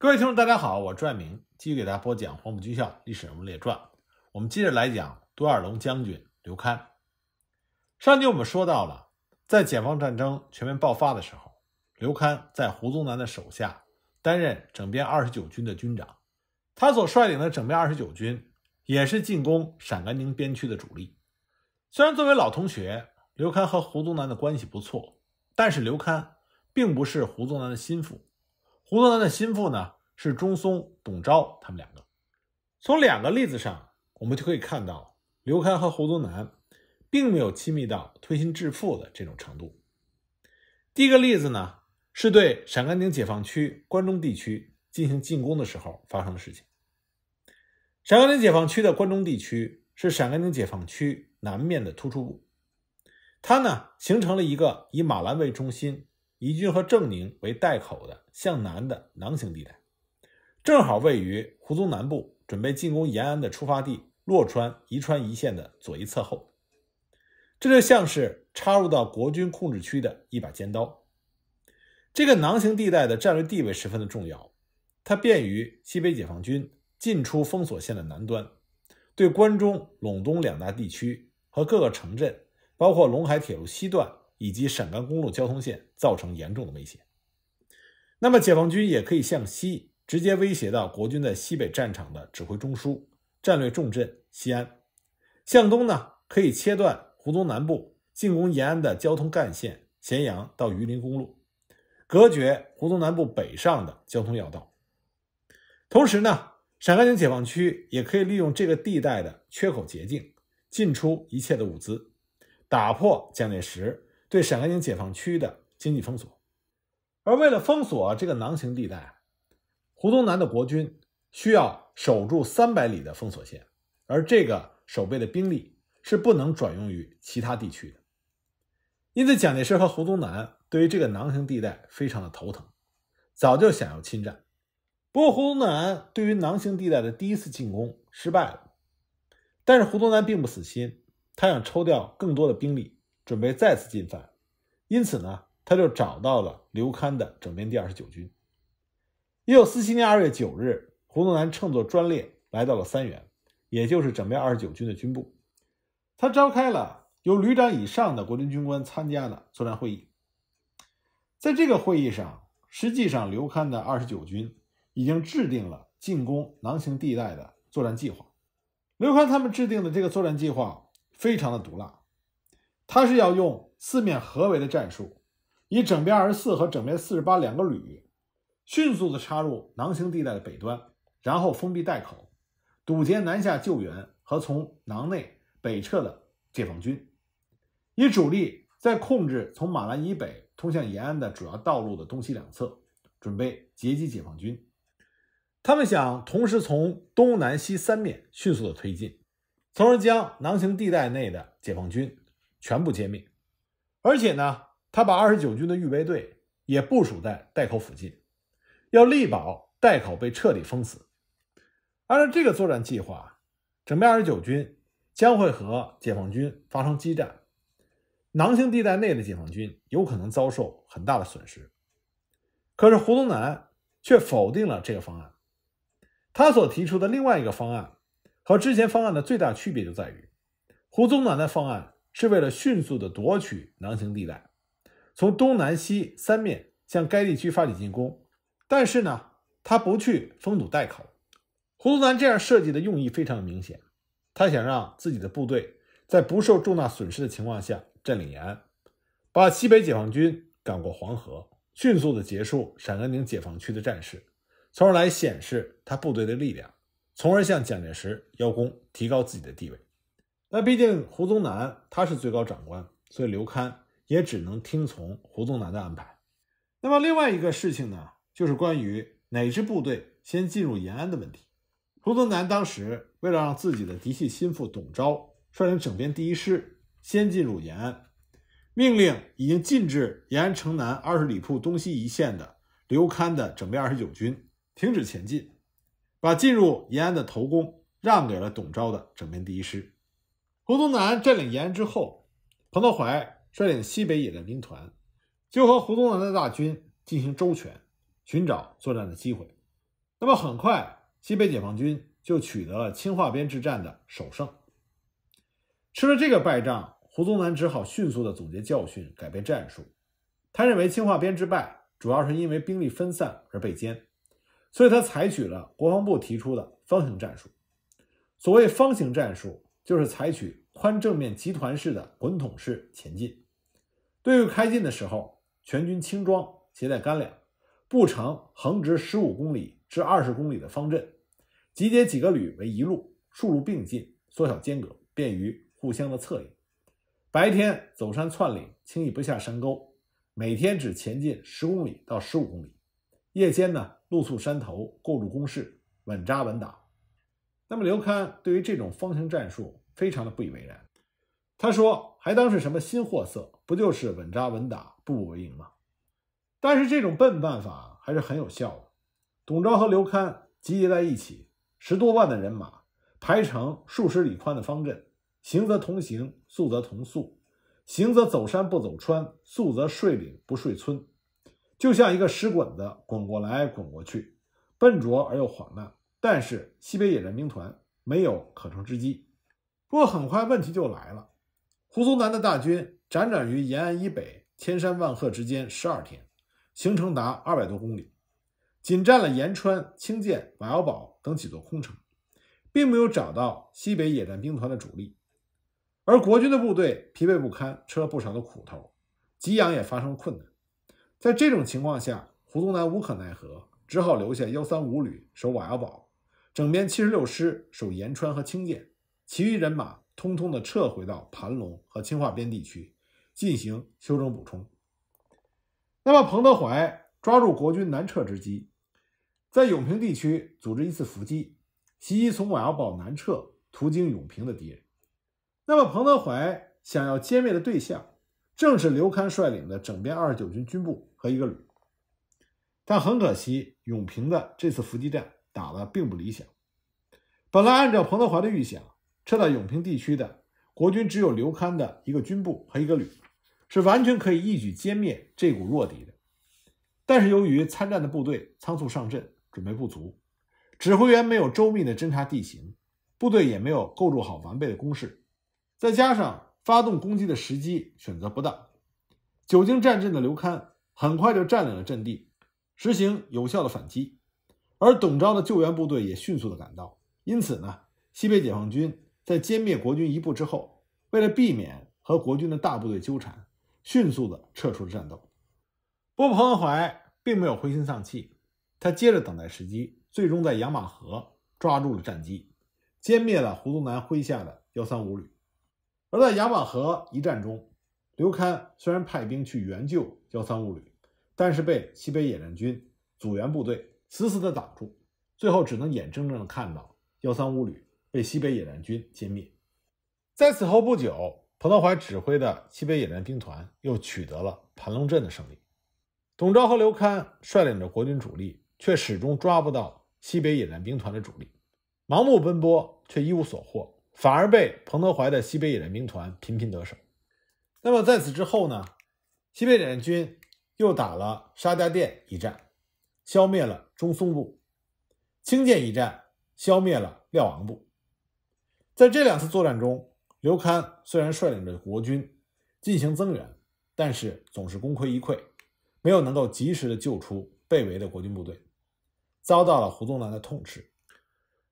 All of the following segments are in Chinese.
各位听众，大家好，我赵爱明继续给大家播讲《黄埔军校历史人物列传》。我们接着来讲多尔龙将军刘戡。上集我们说到了，在解放战争全面爆发的时候，刘戡在胡宗南的手下担任整编二十九军的军长。他所率领的整编二十九军也是进攻陕甘宁边区的主力。虽然作为老同学，刘戡和胡宗南的关系不错，但是刘戡并不是胡宗南的心腹。胡宗南的心腹呢是中松、董钊，他们两个。从两个例子上，我们就可以看到，刘开和胡宗南并没有亲密到推心置腹的这种程度。第一个例子呢，是对陕甘宁解放区关中地区进行进攻的时候发生的事情。陕甘宁解放区的关中地区是陕甘宁解放区南面的突出部，它呢形成了一个以马兰为中心。宜君和正宁为带口的向南的囊形地带，正好位于胡宗南部准备进攻延安的出发地洛川、宜川一线的左一侧后，这就像是插入到国军控制区的一把尖刀。这个囊形地带的战略地位十分的重要，它便于西北解放军进出封锁线的南端，对关中、陇东两大地区和各个城镇，包括陇海铁路西段。以及陕甘公路交通线造成严重的威胁。那么解放军也可以向西直接威胁到国军在西北战场的指挥中枢、战略重镇西安；向东呢，可以切断胡宗南部进攻延安的交通干线——咸阳到榆林公路，隔绝胡宗南部北上的交通要道。同时呢，陕甘宁解放区也可以利用这个地带的缺口捷径进出一切的物资，打破蒋介石。对陕甘宁解放区的经济封锁，而为了封锁这个囊形地带，胡宗南的国军需要守住三百里的封锁线，而这个守备的兵力是不能转用于其他地区的。因此，蒋介石和胡宗南对于这个囊形地带非常的头疼，早就想要侵占。不过，胡宗南对于囊形地带的第一次进攻失败了，但是胡宗南并不死心，他想抽调更多的兵力。准备再次进犯，因此呢，他就找到了刘戡的整编第二十九军。一九四七年二月九日，胡宗南乘坐专列来到了三原，也就是整编二十九军的军部。他召开了由旅长以上的国军军官参加的作战会议。在这个会议上，实际上刘戡的二十九军已经制定了进攻囊行地带的作战计划。刘戡他们制定的这个作战计划非常的毒辣。他是要用四面合围的战术，以整编二十四和整编四十八两个旅，迅速的插入囊形地带的北端，然后封闭袋口，堵截南下救援和从囊内北撤的解放军，以主力在控制从马兰以北通向延安的主要道路的东西两侧，准备截击解放军。他们想同时从东南西三面迅速的推进，从而将囊形地带内的解放军。全部歼灭，而且呢，他把二十九军的预备队也部署在代口附近，要力保代口被彻底封死。按照这个作战计划，整编二十九军将会和解放军发生激战，囊形地带内的解放军有可能遭受很大的损失。可是胡宗南却否定了这个方案，他所提出的另外一个方案和之前方案的最大区别就在于，胡宗南的方案。是为了迅速的夺取囊形地带，从东南西三面向该地区发起进攻。但是呢，他不去封堵袋口。胡宗南这样设计的用意非常明显，他想让自己的部队在不受重大损失的情况下占领延安，把西北解放军赶过黄河，迅速的结束陕甘宁解放区的战事，从而来显示他部队的力量，从而向蒋介石邀功，提高自己的地位。那毕竟胡宗南他是最高长官，所以刘戡也只能听从胡宗南的安排。那么另外一个事情呢，就是关于哪支部队先进入延安的问题。胡宗南当时为了让自己的嫡系心腹董昭率领整编第一师先进入延安，命令已经进至延安城南二十里铺东西一线的刘戡的整编二十九军停止前进，把进入延安的头功让给了董昭的整编第一师。胡宗南占领延安之后，彭德怀率领西北野战兵团就和胡宗南的大军进行周旋，寻找作战的机会。那么，很快西北解放军就取得了青化边之战的首胜。吃了这个败仗，胡宗南只好迅速地总结教训，改变战术。他认为青化边之败主要是因为兵力分散而被歼，所以他采取了国防部提出的方形战术。所谓方形战术，就是采取。宽正面集团式的滚筒式前进，对于开进的时候，全军轻装携带干粮，布成横直十五公里至二十公里的方阵，集结几个旅为一路，数路并进，缩小间隔，便于互相的策应。白天走山窜岭，轻易不下山沟，每天只前进十公里到十五公里。夜间呢，露宿山头，构筑工事，稳扎稳打。那么刘戡对于这种方形战术。非常的不以为然，他说：“还当是什么新货色？不就是稳扎稳打、步步为营吗？”但是这种笨办法还是很有效的。董昭和刘戡集结在一起，十多万的人马排成数十里宽的方阵，行则同行，宿则同宿，行则走山不走川，宿则睡岭不睡村，就像一个石滚子滚过来滚过去，笨拙而又缓慢。但是西北野战兵团没有可乘之机。不过很快问题就来了，胡宗南的大军辗转于延安以北千山万壑之间，十二天，行程达二百多公里，仅占了延川、清涧、瓦窑堡等几座空城，并没有找到西北野战兵团的主力，而国军的部队疲惫不堪，吃了不少的苦头，给养也发生了困难。在这种情况下，胡宗南无可奈何，只好留下幺三五旅守瓦窑堡，整编七十六师守延川和清涧。其余人马通通的撤回到盘龙和青化边地区，进行休整补充。那么，彭德怀抓住国军南撤之机，在永平地区组织一次伏击，袭击从瓦窑堡南撤途经永平的敌人。那么，彭德怀想要歼灭的对象，正是刘戡率领的整编二十九军军部和一个旅。但很可惜，永平的这次伏击战打得并不理想。本来按照彭德怀的预想。撤到永平地区的国军只有刘戡的一个军部和一个旅，是完全可以一举歼灭这股弱敌的。但是由于参战的部队仓促上阵，准备不足，指挥员没有周密的侦察地形，部队也没有构筑好完备的工事，再加上发动攻击的时机选择不当，久经战阵的刘戡很快就占领了阵地，实行有效的反击，而董钊的救援部队也迅速的赶到。因此呢，西北解放军。在歼灭国军一部之后，为了避免和国军的大部队纠缠，迅速的撤出了战斗。波彭怀并没有灰心丧气，他接着等待时机，最终在养马河抓住了战机，歼灭了胡宗南麾下的幺三五旅。而在养马河一战中，刘戡虽然派兵去援救幺三五旅，但是被西北野战军阻援部队死死的挡住，最后只能眼睁睁的看到幺三五旅。被西北野战军歼灭。在此后不久，彭德怀指挥的西北野战兵团又取得了盘龙镇的胜利。董钊和刘戡率领着国军主力，却始终抓不到西北野战兵团的主力，盲目奔波却一无所获，反而被彭德怀的西北野战兵团频频得手。那么在此之后呢？西北野战军又打了沙家店一战，消灭了中松部；清涧一战，消灭了廖王部。在这两次作战中，刘戡虽然率领着国军进行增援，但是总是功亏一篑，没有能够及时的救出被围的国军部队，遭到了胡宗南的痛斥。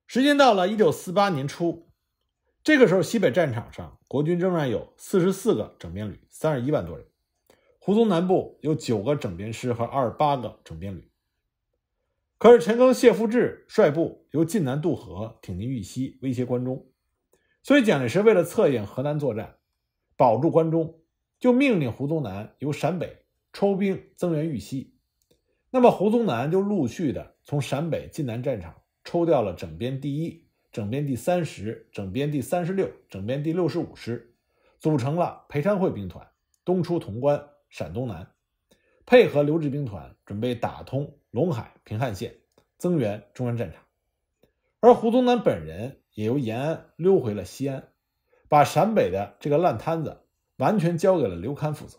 时间到了1948年初，这个时候西北战场上国军仍然有44个整编旅，31万多人；胡宗南部有9个整编师和28个整编旅。可是陈庚、谢富治率部由晋南渡河，挺进豫西，威胁关中。所以，蒋介石为了策应河南作战，保住关中，就命令胡宗南由陕北抽兵增援豫西。那么，胡宗南就陆续的从陕北晋南战场抽调了整编第一、整编第三十、整编第三十六、整编第六十五师，组成了裴昌会兵团，东出潼关，陕东南，配合刘志兵团准备打通陇海平汉线，增援中央战场。而胡宗南本人。也由延安溜回了西安，把陕北的这个烂摊子完全交给了刘戡负责。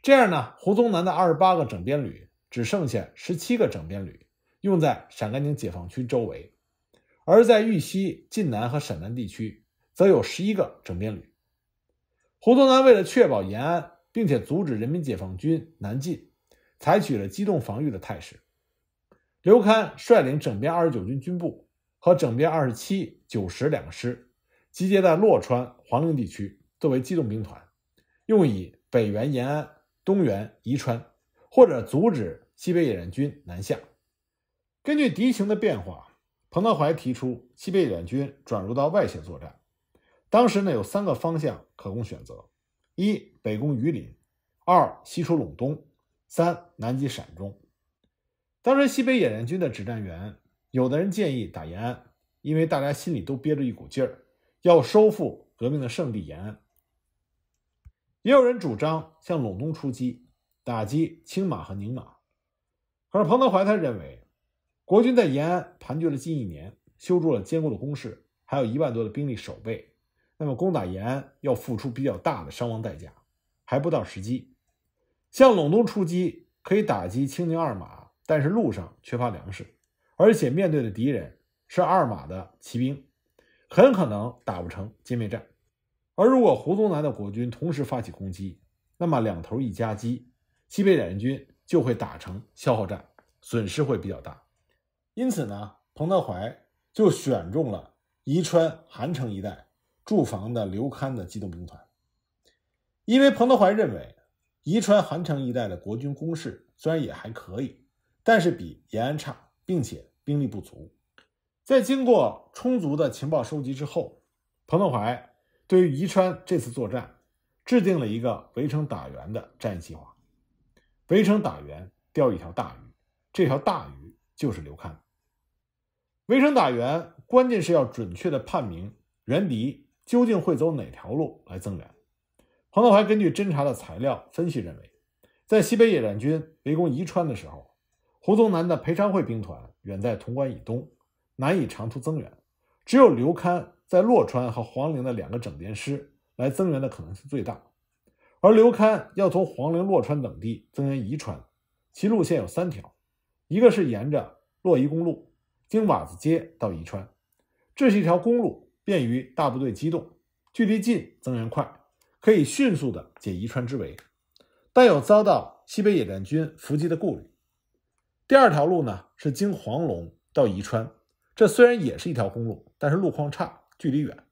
这样呢，胡宗南的二十八个整编旅只剩下十七个整编旅，用在陕甘宁解放区周围；而在豫西、晋南和陕南地区，则有十一个整编旅。胡宗南为了确保延安，并且阻止人民解放军南进，采取了机动防御的态势。刘戡率领整编二十九军军部。和整编二十七、九十两个师集结在洛川、黄陵地区，作为机动兵团，用以北援延安、东援宜川，或者阻止西北野战军南下。根据敌情的变化，彭德怀提出西北野战军转入到外线作战。当时呢，有三个方向可供选择：一、北攻榆林；二、西出陇东；三、南击陕中。当时西北野战军的指战员。有的人建议打延安，因为大家心里都憋着一股劲儿，要收复革命的圣地延安。也有人主张向陇东出击，打击青马和宁马。可是彭德怀他认为，国军在延安盘踞了近一年，修筑了坚固的工事，还有一万多的兵力守备。那么攻打延安要付出比较大的伤亡代价，还不到时机。向陇东出击可以打击青宁二马，但是路上缺乏粮食。而且面对的敌人是二马的骑兵，很可能打不成歼灭战。而如果胡宗南的国军同时发起攻击，那么两头一夹击，西北野战军就会打成消耗战，损失会比较大。因此呢，彭德怀就选中了宜川韩城一带驻防的刘戡的机动兵团，因为彭德怀认为宜川韩城一带的国军攻势虽然也还可以，但是比延安差。并且兵力不足，在经过充足的情报收集之后，彭德怀对于宜川这次作战制定了一个围城打援的战役计划。围城打援钓一条大鱼，这条大鱼就是刘戡。围城打援关键是要准确的判明援敌究竟会走哪条路来增援。彭德怀根据侦查的材料分析认为，在西北野战军围攻宜川的时候。胡宗南的裴昌会兵团远在潼关以东，难以长途增援，只有刘戡在洛川和黄陵的两个整编师来增援的可能性最大。而刘戡要从黄陵、洛川等地增援宜川，其路线有三条，一个是沿着洛宜公路经瓦子街到宜川，这是一条公路，便于大部队机动，距离近，增援快，可以迅速的解宜川之围，但有遭到西北野战军伏击的顾虑。第二条路呢是经黄龙到宜川，这虽然也是一条公路，但是路况差，距离远，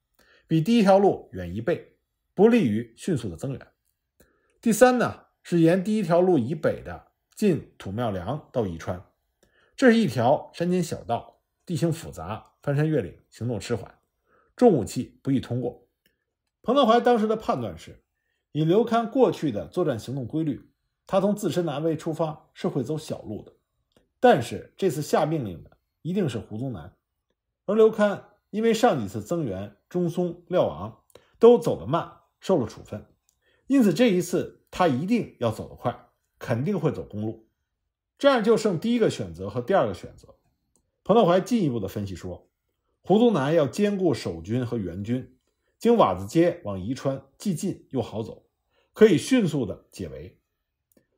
比第一条路远一倍，不利于迅速的增援。第三呢是沿第一条路以北的进土庙梁到宜川，这是一条山间小道，地形复杂，翻山越岭，行动迟缓，重武器不易通过。彭德怀当时的判断是，以刘戡过去的作战行动规律，他从自身难为出发，是会走小路的。但是这次下命令的一定是胡宗南，而刘戡因为上几次增援中松、廖昂都走得慢，受了处分，因此这一次他一定要走得快，肯定会走公路。这样就剩第一个选择和第二个选择。彭德怀进一步的分析说，胡宗南要兼顾守军和援军，经瓦子街往宜川，既近又好走，可以迅速的解围。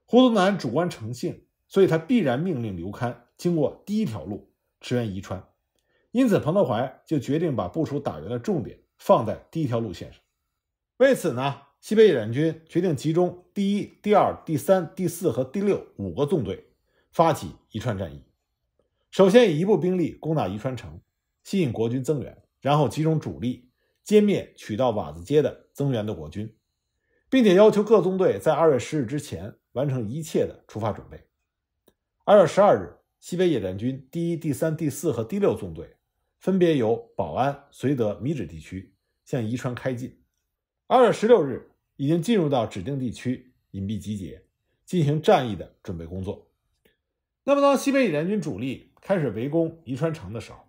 胡宗南主观诚信，所以他必然命令刘戡经过第一条路驰援宜川，因此彭德怀就决定把部署打援的重点放在第一条路线上。为此呢，西北野战军决定集中第一、第二、第三、第四和第六五个纵队，发起宜川战役。首先以一部兵力攻打宜川城，吸引国军增援，然后集中主力歼灭取道瓦子街的增援的国军，并且要求各纵队在二月十日之前完成一切的出发准备。二月十二日，西北野战军第一、第三、第四和第六纵队分别由保安、绥德、米脂地区向宜川开进。二月十六日，已经进入到指定地区隐蔽集结，进行战役的准备工作。那么，当西北野战军主力开始围攻宜川城的时候，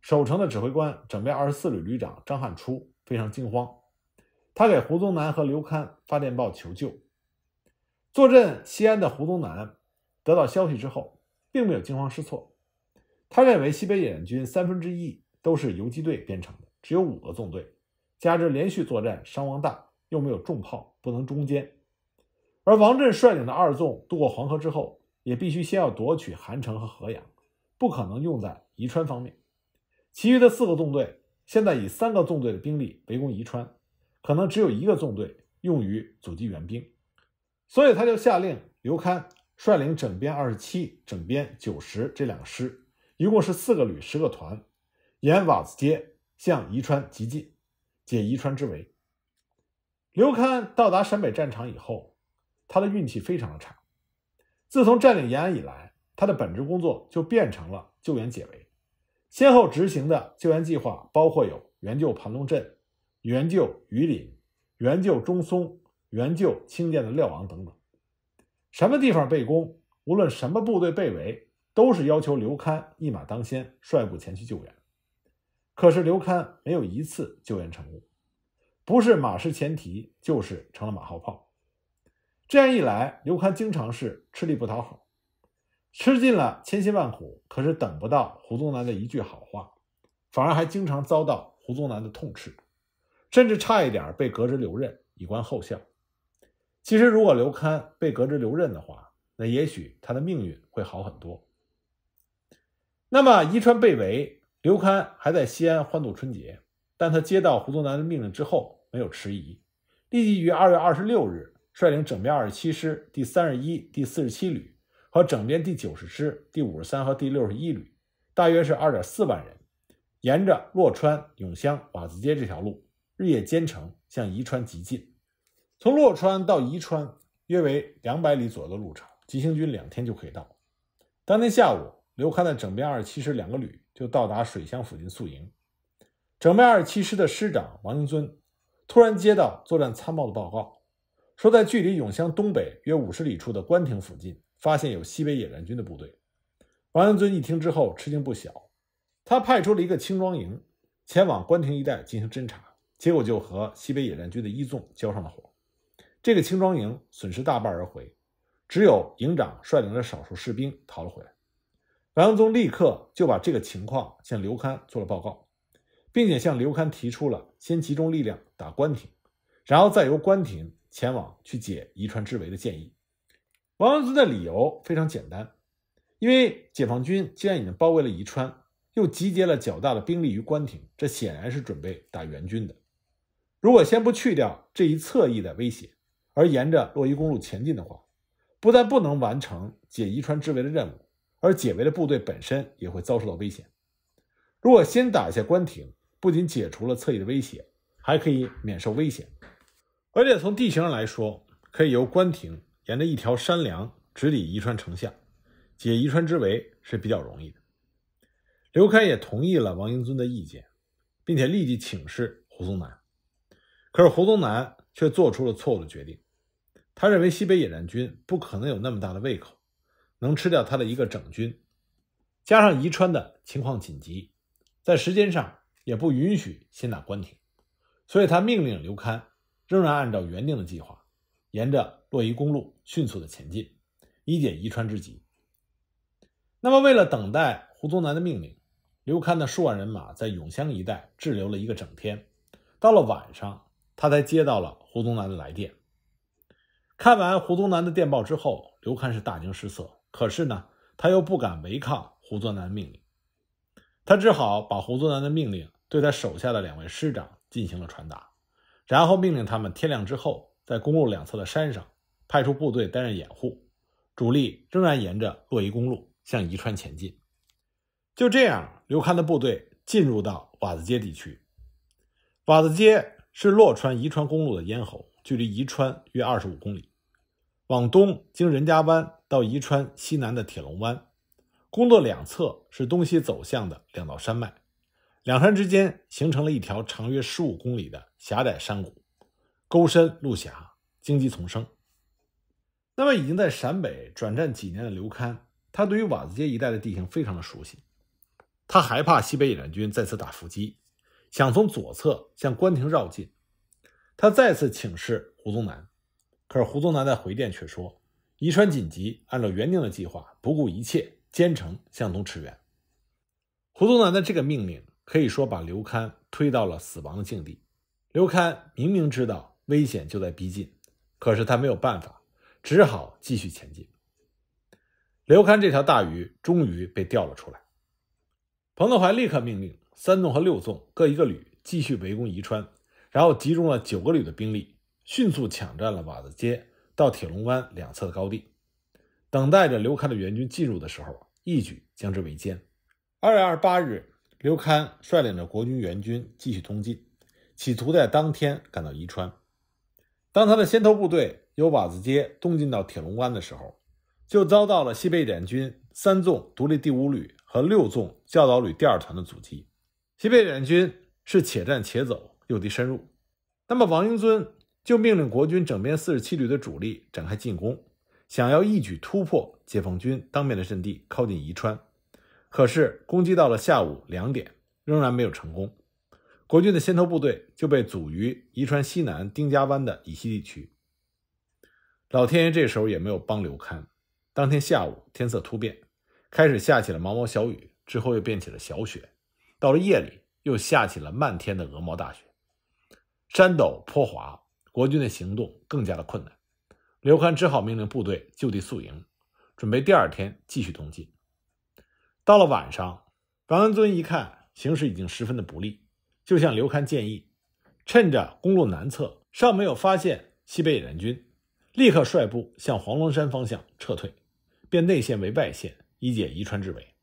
守城的指挥官、整编二十四旅旅长张汉初非常惊慌，他给胡宗南和刘戡发电报求救。坐镇西安的胡宗南。得到消息之后，并没有惊慌失措，他认为西北野战军三分之一都是游击队编成的，只有五个纵队，加之连续作战伤亡大，又没有重炮不能中间。而王震率领的二纵渡过黄河之后，也必须先要夺取韩城和河阳，不可能用在宜川方面，其余的四个纵队现在以三个纵队的兵力围攻宜川，可能只有一个纵队用于阻击援兵，所以他就下令刘戡。率领整编二十七、整编九十这两个师，一共是四个旅、十个团，沿瓦子街向宜川急进，解宜川之围。刘戡到达陕北战场以后，他的运气非常的差。自从占领延安以来，他的本职工作就变成了救援解围，先后执行的救援计划包括有援救盘龙镇、援救榆林、援救中松、援救清涧的廖王等等。什么地方被攻，无论什么部队被围，都是要求刘戡一马当先，率部前去救援。可是刘戡没有一次救援成功，不是马失前蹄，就是成了马后炮。这样一来，刘戡经常是吃力不讨好，吃尽了千辛万苦，可是等不到胡宗南的一句好话，反而还经常遭到胡宗南的痛斥，甚至差一点被革职留任，以观后效。其实，如果刘戡被革职留任的话，那也许他的命运会好很多。那么，宜川被围，刘戡还在西安欢度春节，但他接到胡宗南的命令之后，没有迟疑，立即于二月二十六日率领整编二十七师、第三十一、第四十七旅和整编第九十师、第五十三和第六十一旅，大约是二点四万人，沿着洛川、永乡、瓦子街这条路，日夜兼程向宜川急进。从洛川到宜川，约为两百里左右的路程，急行军两天就可以到。当天下午，刘戡的整编二十七师两个旅就到达水乡附近宿营。整编二十七师的师长王英尊突然接到作战参谋的报告，说在距离永乡东北约五十里处的关亭附近发现有西北野战军的部队。王英尊一听之后吃惊不小，他派出了一个轻装营前往关亭一带进行侦查，结果就和西北野战军的一纵交上了火。这个轻装营损失大半而回，只有营长率领着少数士兵逃了回来。王宗立刻就把这个情况向刘戡做了报告，并且向刘戡提出了先集中力量打关亭，然后再由关亭前往去解宜川之围的建议。王宗的理由非常简单，因为解放军既然已经包围了宜川，又集结了较大的兵力于关亭，这显然是准备打援军的。如果先不去掉这一侧翼的威胁，而沿着洛伊公路前进的话，不但不能完成解宜川之围的任务，而解围的部队本身也会遭受到危险。如果先打下关亭，不仅解除了侧翼的威胁，还可以免受危险。而且从地形上来说，可以由关亭沿着一条山梁直抵宜川城下，解宜川之围是比较容易的。刘开也同意了王英尊的意见，并且立即请示胡宗南，可是胡宗南却做出了错误的决定。他认为西北野战军不可能有那么大的胃口，能吃掉他的一个整军，加上宜川的情况紧急，在时间上也不允许先打关亭，所以他命令刘戡仍然按照原定的计划，沿着洛宜公路迅速的前进，以解宜川之急。那么，为了等待胡宗南的命令，刘戡的数万人马在永乡一带滞留了一个整天，到了晚上，他才接到了胡宗南的来电。看完胡宗南的电报之后，刘戡是大惊失色。可是呢，他又不敢违抗胡宗南命令，他只好把胡宗南的命令对他手下的两位师长进行了传达，然后命令他们天亮之后在公路两侧的山上派出部队担任掩护，主力仍然沿着洛宜公路向宜川前进。就这样，刘戡的部队进入到瓦子街地区。瓦子街是洛川宜川公路的咽喉。距离宜川约二十五公里，往东经任家湾到宜川西南的铁龙湾，公路两侧是东西走向的两道山脉，两山之间形成了一条长约十五公里的狭窄山谷，沟深路狭，荆棘丛生。那么已经在陕北转战几年的刘戡，他对于瓦子街一带的地形非常的熟悉，他害怕西北野战军再次打伏击，想从左侧向关亭绕进。他再次请示胡宗南，可是胡宗南在回电却说：“宜川紧急，按照原定的计划，不顾一切，兼程向东驰援。”胡宗南的这个命令可以说把刘戡推到了死亡的境地。刘戡明明知道危险就在逼近，可是他没有办法，只好继续前进。刘戡这条大鱼终于被钓了出来。彭德怀立刻命令三纵和六纵各一个旅继续围攻宜川。然后集中了九个旅的兵力，迅速抢占了瓦子街到铁龙湾两侧的高地，等待着刘戡的援军进入的时候，一举将之围歼。二月二十八日，刘戡率领着国军援军继续东进，企图在当天赶到宜川。当他的先头部队由瓦子街东进到铁龙湾的时候，就遭到了西北联军三纵独立第五旅和六纵教导旅第二团的阻击。西北联军是且战且走。诱敌深入，那么王英尊就命令国军整编四十七旅的主力展开进攻，想要一举突破解放军当面的阵地，靠近宜川。可是攻击到了下午两点，仍然没有成功。国军的先头部队就被阻于宜川西南丁家湾的以西地区。老天爷这时候也没有帮刘戡。当天下午天色突变，开始下起了毛毛小雨，之后又变起了小雪，到了夜里又下起了漫天的鹅毛大雪。山陡坡滑，国军的行动更加的困难。刘戡只好命令部队就地宿营，准备第二天继续东进。到了晚上，王恩尊一看形势已经十分的不利，就向刘戡建议，趁着公路南侧尚没有发现西北野战军，立刻率部向黄龙山方向撤退，变内线为外线，以解宜川之围。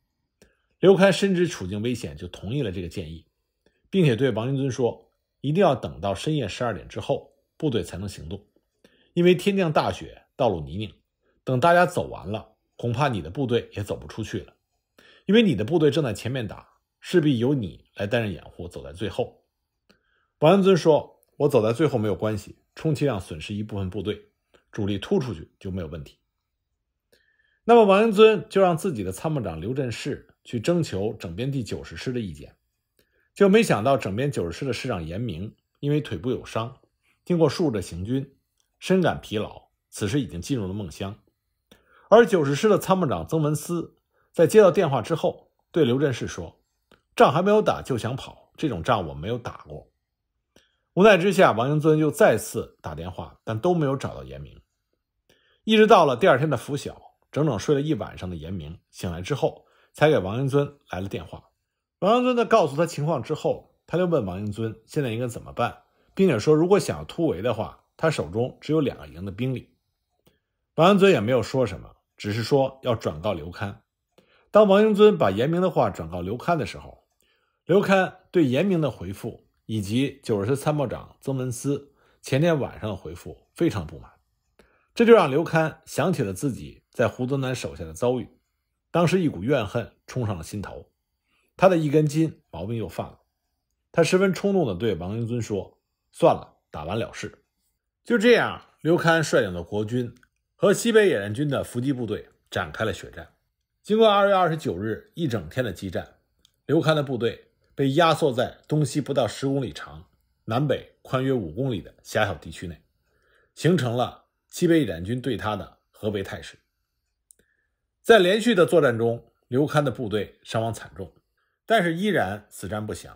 刘戡深知处境危险，就同意了这个建议，并且对王灵尊说。一定要等到深夜十二点之后，部队才能行动，因为天降大雪，道路泥泞，等大家走完了，恐怕你的部队也走不出去了，因为你的部队正在前面打，势必由你来担任掩护，走在最后。王安尊说：“我走在最后没有关系，充其量损失一部分部队，主力突出去就没有问题。”那么，王恩尊就让自己的参谋长刘振士去征求整编第九十师的意见。就没想到整编九十师的师长严明，因为腿部有伤，经过数日的行军，深感疲劳，此时已经进入了梦乡。而九十师的参谋长曾文思，在接到电话之后，对刘振世说：“仗还没有打就想跑，这种仗我没有打过。”无奈之下，王英尊又再次打电话，但都没有找到严明。一直到了第二天的拂晓，整整睡了一晚上的严明醒来之后，才给王英尊来了电话。王英尊在告诉他情况之后，他就问王英尊：“现在应该怎么办？”并且说：“如果想要突围的话，他手中只有两个营的兵力。”王英尊也没有说什么，只是说要转告刘刊。当王英尊把严明的话转告刘刊的时候，刘刊对严明的回复以及九十师参谋长曾文思前天晚上的回复非常不满，这就让刘刊想起了自己在胡宗南手下的遭遇，当时一股怨恨冲上了心头。他的一根筋毛病又犯了，他十分冲动地对王英尊说：“算了，打完了事。”就这样，刘戡率领的国军和西北野战军的伏击部队展开了血战。经过二月二十九日一整天的激战，刘戡的部队被压缩在东西不到十公里长、南北宽约五公里的狭小地区内，形成了西北野战军对他的合围态势。在连续的作战中，刘戡的部队伤亡惨重。但是依然死战不降，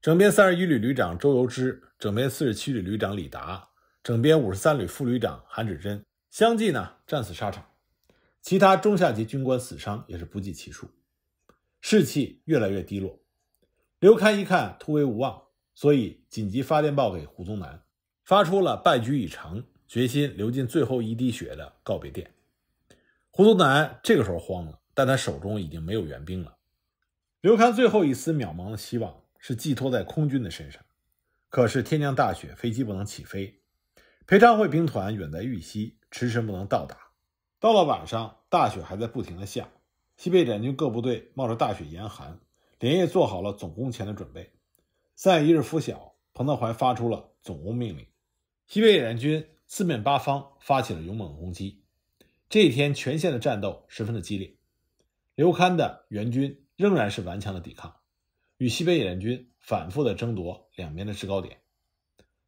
整编三十一旅旅长周由之，整编四十七旅旅长李达，整编五十三旅副旅长韩志贞相继呢战死沙场，其他中下级军官死伤也是不计其数，士气越来越低落。刘戡一看突围无望，所以紧急发电报给胡宗南，发出了败局已成，决心流尽最后一滴血的告别电。胡宗南这个时候慌了，但他手中已经没有援兵了。刘戡最后一丝渺茫的希望是寄托在空军的身上，可是天降大雪，飞机不能起飞。裴昌会兵团远在豫西，迟迟不能到达。到了晚上，大雪还在不停的下。西北联军各部队冒着大雪严寒，连夜做好了总攻前的准备。三月一日拂晓，彭德怀发出了总攻命令。西北野战军四面八方发起了勇猛的攻击。这一天，全线的战斗十分的激烈。刘戡的援军。仍然是顽强的抵抗，与西北野战军反复的争夺两边的制高点。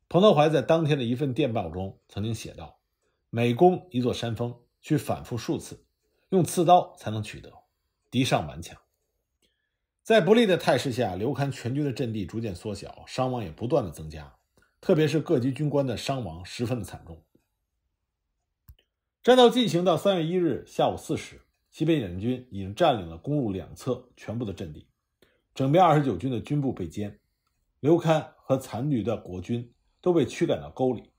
彭德怀在当天的一份电报中曾经写道：“每攻一座山峰，需反复数次，用刺刀才能取得。敌上顽强，在不利的态势下，刘戡全军的阵地逐渐缩小，伤亡也不断的增加，特别是各级军官的伤亡十分的惨重。”战斗进行到三月一日下午四时。西北野军已经占领了公路两侧全部的阵地，整编二十九军的军部被歼，刘戡和残余的国军都被驱赶到沟里，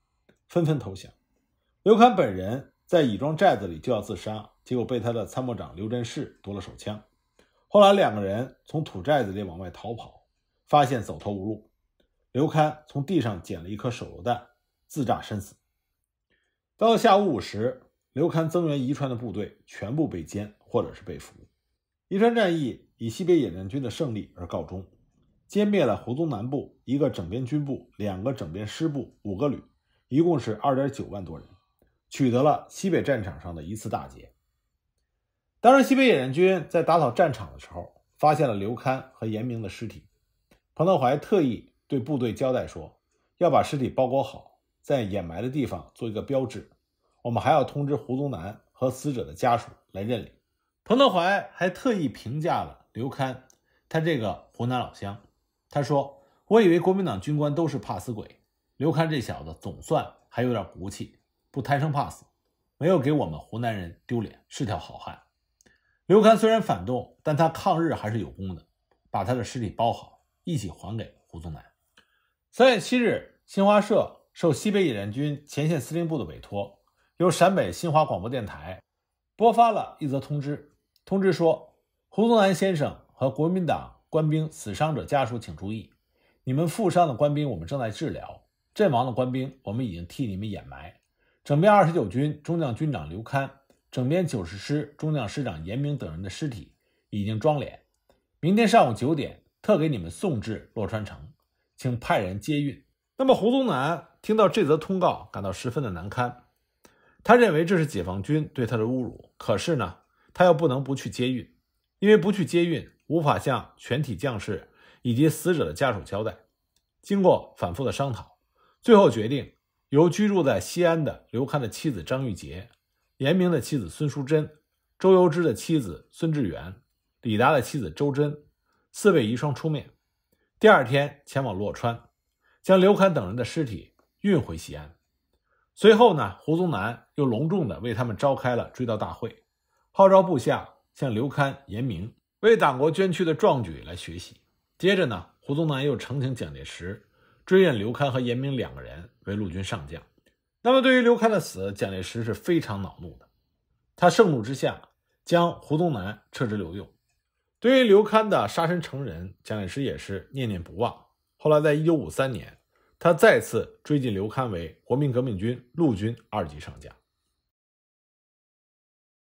纷纷投降。刘戡本人在乙庄寨子里就要自杀，结果被他的参谋长刘振士夺了手枪。后来两个人从土寨子里往外逃跑，发现走投无路，刘戡从地上捡了一颗手榴弹，自炸身死。到了下午五时。刘戡增援宜川的部队全部被歼，或者是被俘。宜川战役以西北野战军的胜利而告终，歼灭了胡宗南部一个整编军部、两个整编师部、五个旅，一共是二点九万多人，取得了西北战场上的一次大捷。当时西北野战军在打扫战场的时候，发现了刘戡和严明的尸体。彭德怀特意对部队交代说，要把尸体包裹好，在掩埋的地方做一个标志。我们还要通知胡宗南和死者的家属来认领。彭德怀还特意评价了刘戡，他这个湖南老乡，他说：“我以为国民党军官都是怕死鬼，刘戡这小子总算还有点骨气，不贪生怕死，没有给我们湖南人丢脸，是条好汉。”刘戡虽然反动，但他抗日还是有功的。把他的尸体包好，一起还给胡宗南。三月七日，新华社受西北野战军前线司令部的委托。由陕北新华广播电台播发了一则通知。通知说：“胡宗南先生和国民党官兵死伤者家属请注意，你们负伤的官兵我们正在治疗，阵亡的官兵我们已经替你们掩埋。整编二十九军中将军长刘戡、整编九十师中将师长严明等人的尸体已经装殓，明天上午九点特给你们送至洛川城，请派人接运。”那么，胡宗南听到这则通告，感到十分的难堪。他认为这是解放军对他的侮辱，可是呢，他又不能不去接运，因为不去接运，无法向全体将士以及死者的家属交代。经过反复的商讨，最后决定由居住在西安的刘戡的妻子张玉洁、严明的妻子孙淑珍、周游之的妻子孙志远、李达的妻子周珍四位遗孀出面，第二天前往洛川，将刘戡等人的尸体运回西安。随后呢，胡宗南又隆重的为他们召开了追悼大会，号召部下向刘戡、严明为党国捐躯的壮举来学习。接着呢，胡宗南又呈请蒋介石追认刘戡和严明两个人为陆军上将。那么对于刘戡的死，蒋介石是非常恼怒的，他盛怒之下将胡宗南撤职留用。对于刘戡的杀身成仁，蒋介石也是念念不忘。后来在一九五三年。他再次追进刘戡为国民革命军陆军二级上将。